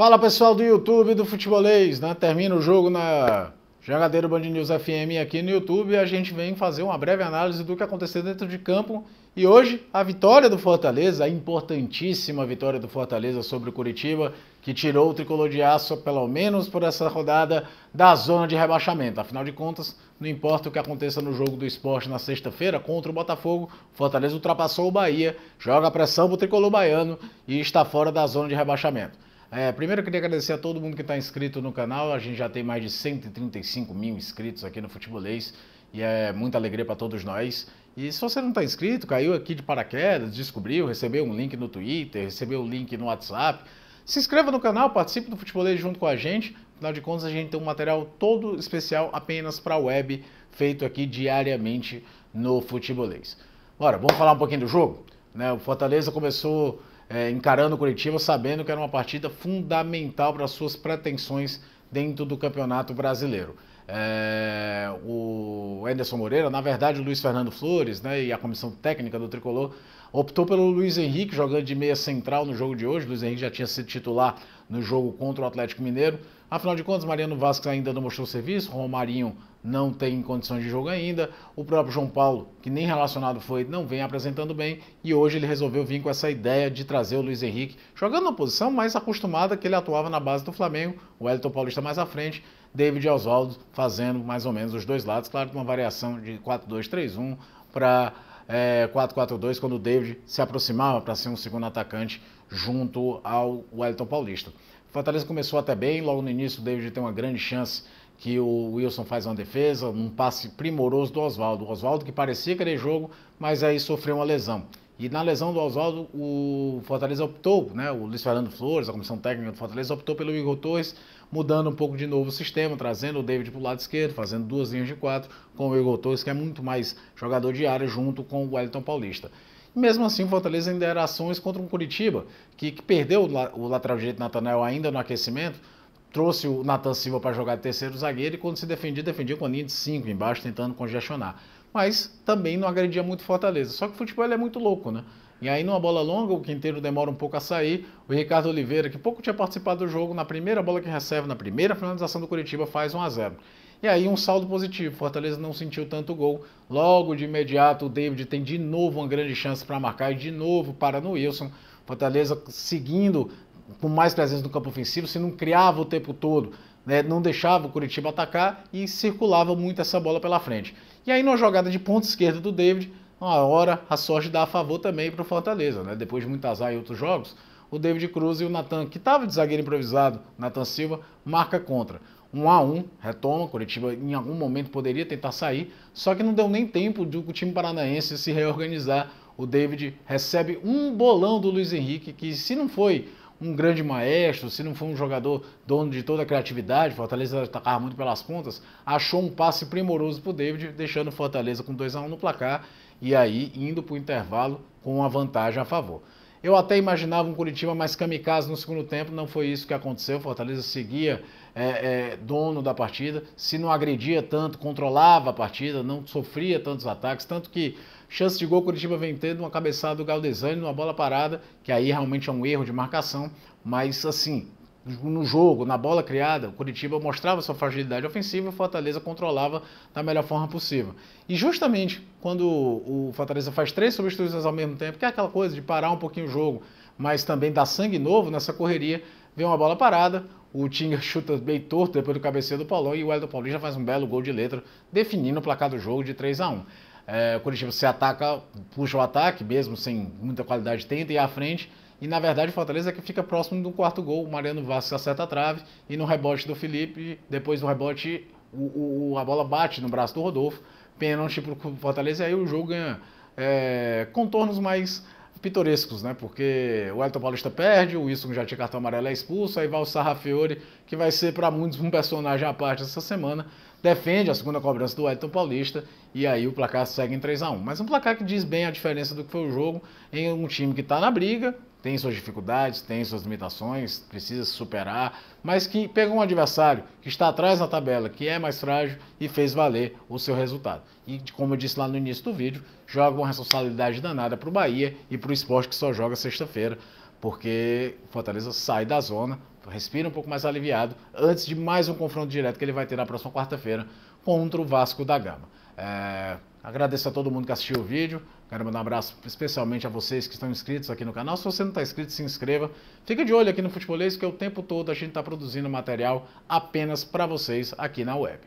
Fala pessoal do YouTube do Futebolês, né? Termina o jogo na Jogadeiro Band News FM aqui no YouTube e a gente vem fazer uma breve análise do que aconteceu dentro de campo. E hoje, a vitória do Fortaleza, a importantíssima vitória do Fortaleza sobre o Curitiba, que tirou o tricolor de aço, pelo menos por essa rodada, da zona de rebaixamento. Afinal de contas, não importa o que aconteça no jogo do esporte na sexta-feira contra o Botafogo, Fortaleza ultrapassou o Bahia, joga pressão pro tricolor baiano e está fora da zona de rebaixamento. É, primeiro eu queria agradecer a todo mundo que está inscrito no canal. A gente já tem mais de 135 mil inscritos aqui no Futebolês e é muita alegria para todos nós. E se você não está inscrito, caiu aqui de paraquedas, descobriu, recebeu um link no Twitter, recebeu um link no WhatsApp, se inscreva no canal, participe do Futebolês junto com a gente. Afinal de contas, a gente tem um material todo especial apenas para a web, feito aqui diariamente no Futebolês. Bora, vamos falar um pouquinho do jogo? Né, o Fortaleza começou é, encarando o Curitiba, sabendo que era uma partida fundamental para suas pretensões dentro do Campeonato Brasileiro. É, o Anderson Moreira, na verdade o Luiz Fernando Flores né, e a comissão técnica do Tricolor optou pelo Luiz Henrique jogando de meia central no jogo de hoje. O Luiz Henrique já tinha sido titular no jogo contra o Atlético Mineiro. Afinal de contas, Mariano Vasquez ainda não mostrou serviço, Romarinho não tem condições de jogo ainda, o próprio João Paulo, que nem relacionado foi, não vem apresentando bem, e hoje ele resolveu vir com essa ideia de trazer o Luiz Henrique, jogando na posição mais acostumada que ele atuava na base do Flamengo, o Elton Paulista mais à frente, David Oswaldo fazendo mais ou menos os dois lados, claro com uma variação de 4-2-3-1 para é, 4-4-2 quando o David se aproximava para ser um segundo atacante junto ao Wellington Paulista. O Fortaleza começou até bem, logo no início o David tem uma grande chance que o Wilson faz uma defesa, um passe primoroso do Oswaldo. Oswaldo que parecia querer jogo, mas aí sofreu uma lesão. E na lesão do Oswaldo, o Fortaleza optou, né? O Luiz Fernando Flores, a comissão técnica do Fortaleza, optou pelo Igor Torres, mudando um pouco de novo o sistema, trazendo o David para o lado esquerdo, fazendo duas linhas de quatro com o Igor Torres, que é muito mais jogador de área junto com o Wellington Paulista. Mesmo assim, o Fortaleza ainda era ações contra um Curitiba, que, que perdeu o, la o lateral direito Natanael ainda no aquecimento, trouxe o Nathan Silva para jogar de terceiro zagueiro e quando se defendia, defendia com a linha de 5 embaixo, tentando congestionar. Mas também não agredia muito Fortaleza. Só que o futebol é muito louco, né? E aí, numa bola longa, o Quinteiro demora um pouco a sair. O Ricardo Oliveira, que pouco tinha participado do jogo, na primeira bola que recebe, na primeira finalização do Curitiba, faz 1 a 0 E aí, um saldo positivo. Fortaleza não sentiu tanto gol. Logo de imediato, o David tem de novo uma grande chance para marcar e de novo para no Wilson. Fortaleza seguindo com mais presença no campo ofensivo, se não criava o tempo todo, né, não deixava o Curitiba atacar e circulava muito essa bola pela frente. E aí, numa jogada de ponta esquerda do David, uma hora a sorte dá a favor também para o Fortaleza. Né? Depois de muito azar em outros jogos, o David Cruz e o Natan, que estava de zagueiro improvisado, Natan Silva, marca contra. 1 um a 1 um, retoma, Curitiba em algum momento poderia tentar sair, só que não deu nem tempo do time paranaense se reorganizar. O David recebe um bolão do Luiz Henrique, que se não foi um grande maestro, se não foi um jogador dono de toda a criatividade, Fortaleza atacava muito pelas pontas, achou um passe primoroso para o David, deixando Fortaleza com 2 a 1 um no placar e aí indo para o intervalo com uma vantagem a favor. Eu até imaginava um Curitiba mais kamikaze no segundo tempo, não foi isso que aconteceu. O Fortaleza seguia é, é, dono da partida, se não agredia tanto, controlava a partida, não sofria tantos ataques, tanto que chance de gol Curitiba vem tendo uma cabeçada do Galdesani numa bola parada, que aí realmente é um erro de marcação, mas assim, no jogo, na bola criada, o Curitiba mostrava sua fragilidade ofensiva e o Fortaleza controlava da melhor forma possível. E justamente quando o Fortaleza faz três substituições ao mesmo tempo, que é aquela coisa de parar um pouquinho o jogo, mas também dar sangue novo nessa correria, vem uma bola parada, o Tinga chuta bem torto depois do cabeceio do Paulão e o Elton Paulista faz um belo gol de letra, definindo o placar do jogo de 3 a 1 é, o Curitiba se ataca, puxa o ataque, mesmo sem muita qualidade, tenta ir à frente. E na verdade o Fortaleza é que fica próximo do quarto gol. O Mariano Vasco acerta a trave e no rebote do Felipe, depois do rebote, o, o, a bola bate no braço do Rodolfo. Pênalti para o Fortaleza e aí o jogo ganha é, contornos mais pitorescos, né? Porque o Elton Paulista perde, o Wilson já tinha cartão amarelo é expulso, aí vai o Sarra que vai ser para muitos um personagem à parte essa semana, defende a segunda cobrança do Elton Paulista e aí o placar segue em 3 a 1. Mas um placar que diz bem a diferença do que foi o jogo em um time que está na briga, tem suas dificuldades, tem suas limitações, precisa superar, mas que pegou um adversário que está atrás na tabela, que é mais frágil e fez valer o seu resultado. E como eu disse lá no início do vídeo, joga uma responsabilidade danada para o Bahia e para o esporte que só joga sexta-feira, porque Fortaleza sai da zona, respira um pouco mais aliviado antes de mais um confronto direto que ele vai ter na próxima quarta-feira contra o Vasco da Gama. É, Agradeço a todo mundo que assistiu o vídeo. Quero mandar um abraço especialmente a vocês que estão inscritos aqui no canal. Se você não está inscrito, se inscreva. Fica de olho aqui no Futebolês, que o tempo todo a gente está produzindo material apenas para vocês aqui na web.